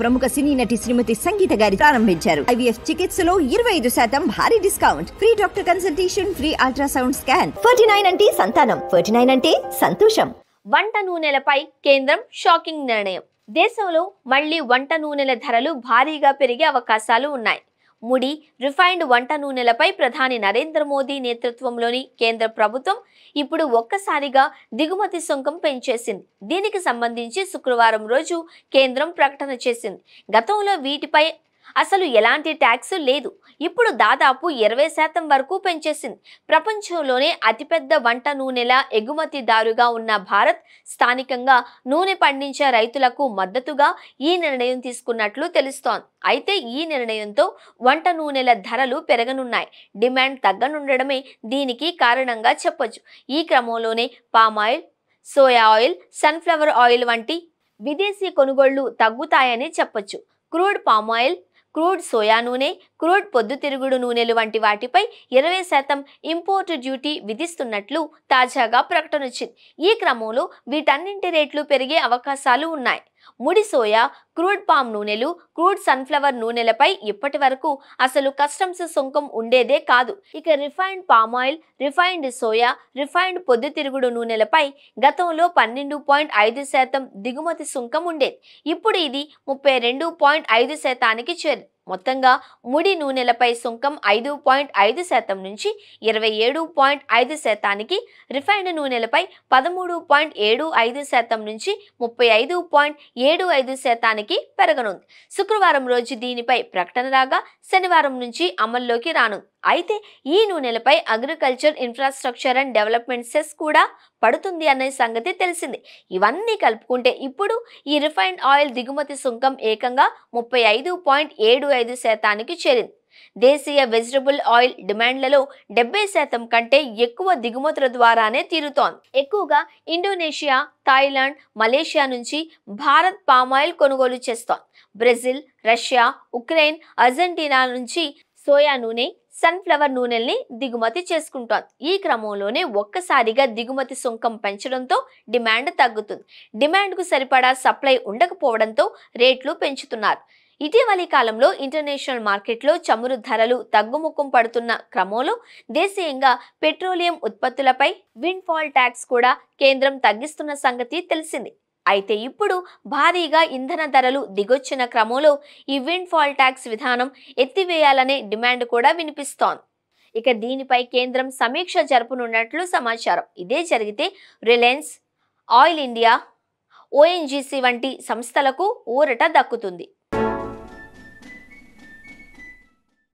ప్రముఖ సినీ నటి శ్రీమతి సంగీత గారి ప్రారంభించారు ఐవీఎఫ్ చికిత్సలో ఇరవై ఐదు శాతం భారీ discount free doctor consultation free ultrasound scan forty nine అంటే సంతానం ఫోర్టీ నైన్ అంటే సంతోషం వంట నూనెలపై కేంద్రం షాకింగ్ నిర్ణయం దేశంలో మళ్లీ వంట నూనెల ధరలు భారీగా పెరిగే అవకాశాలు ఉన్నాయి ముడి రిఫైన్డ్ వంట నూనెలపై ప్రధాని నరేంద్ర మోదీ నేతృత్వంలోని కేంద్ర ప్రభుత్వం ఇప్పుడు ఒక్కసారిగా దిగుమతి సుంకం పెంచేసింది దీనికి సంబంధించి శుక్రవారం రోజు కేంద్రం ప్రకటన చేసింది గతంలో వీటిపై అసలు ఎలాంటి ట్యాక్స్ లేదు ఇప్పుడు దాదాపు ఇరవై శాతం వరకు పెంచేసింది ప్రపంచంలోనే అతిపెద్ద వంట నూనెల ఎగుమతిదారుగా ఉన్న భారత్ స్థానికంగా నూనె పండించే రైతులకు మద్దతుగా ఈ నిర్ణయం తీసుకున్నట్లు తెలుస్తోంది అయితే ఈ నిర్ణయంతో వంట నూనెల ధరలు పెరగనున్నాయి డిమాండ్ తగ్గనుండడమే దీనికి కారణంగా చెప్పొచ్చు ఈ క్రమంలోనే palm oil soya oil sunflower oil వంటి విదేశీ కొనుగోళ్లు తగ్గుతాయని చెప్పొచ్చు క్రూడ్ పామాయిల్ క్రూడ్ సోయా నూనె క్రూడ్ పొద్దుతిరుగుడు నూనెలు వంటి వాటిపై ఇరవై శాతం ఇంపోర్ట్ డ్యూటీ విధిస్తున్నట్లు తాజాగా ప్రకటన ఈ క్రమంలో వీటన్నింటి రేట్లు పెరిగే అవకాశాలు ఉన్నాయి ముడి సోయా క్రూడ్ పామ్ నూనెలు క్రూడ్ సన్ఫ్లవర్ నూనెలపై ఇప్పటి వరకు అసలు కస్టమ్స్ సుంకం ఉండేదే కాదు ఇక refined palm oil refined soya refined పొద్దుతిరుగుడు నూనెలపై గతంలో పన్నెండు పాయింట్ ఐదు శాతం దిగుమతి సుంకం ఉండేది ఇప్పుడు ఇది ముప్పై రెండు పాయింట్ ఐదు శాతానికి చేరింది మొత్తంగా ముడి నూనెలపై సుంకం ఐదు పాయింట్ ఐదు శాతం నుంచి ఇరవై ఏడు పాయింట్ ఐదు శాతానికి రిఫైన్డ్ నూనెలపై పదమూడు పాయింట్ ఏడు ఐదు శాతం నుంచి ముప్పై ఐదు పాయింట్ ఏడు ఐదు శాతానికి పెరగనుంది శుక్రవారం రోజు దీనిపై ప్రకటన రాగా శనివారం నుంచి అమల్లోకి రాను అయితే ఈ నూనెలపై agriculture infrastructure and development cess కూడా పడుతుంది అనే సంగతి తెలిసింది ఇవన్నీ కలుపుకుంటే ఇప్పుడు ఈ రిఫైన్డ్ ఆయిల్ దిగుమతి సుంకం ఏకంగా ముప్పై ఐదు పాయింట్ ఏడు ఐదు శాతానికి చేరింది దేశీయ వెజిటబుల్ ఆయిల్ డిమాండ్లలో డెబ్బై శాతం కంటే ఎక్కువ దిగుమతుల ద్వారానే తీరుతోంది ఎక్కువగా ఇండోనేషియా థాయిలాండ్ మలేషియా నుంచి భారత్ పామాయిల్ కొనుగోలు చేస్తోంది బ్రెజిల్ రష్యా ఉక్రెయిన్ అర్జెంటీనా నుంచి సోయా నూనె సన్ఫ్లవర్ నూనెల్ని దిగుమతి చేసుకుంటాం ఈ క్రమంలోనే ఒక్కసారిగా దిగుమతి సుంకం పెంచడంతో డిమాండ్ తగ్గుతుంది డిమాండ్కు సరిపడా సప్లై ఉండకపోవడంతో రేట్లు పెంచుతున్నారు ఇటీవలి కాలంలో ఇంటర్నేషనల్ మార్కెట్లో చమురు ధరలు తగ్గుముఖం పడుతున్న క్రమంలో దేశీయంగా పెట్రోలియం ఉత్పత్తులపై విండ్ఫాల్ ట్యాక్స్ కూడా కేంద్రం తగ్గిస్తున్న సంగతి తెలిసింది అయితే ఇప్పుడు భారీగా ఇంధన ధరలు దిగొచ్చిన క్రమంలో ఈ విండ్ఫాల్ ట్యాక్స్ విధానం ఎత్తివేయాలనే డిమాండ్ కూడా వినిపిస్తోంది ఇక దీనిపై కేంద్రం సమీక్ష జరపనున్నట్లు సమాచారం ఇదే జరిగితే రిలయన్స్ ఆయిల్ ఇండియా ఓఎన్జీసీ వంటి సంస్థలకు ఊరట దక్కుతుంది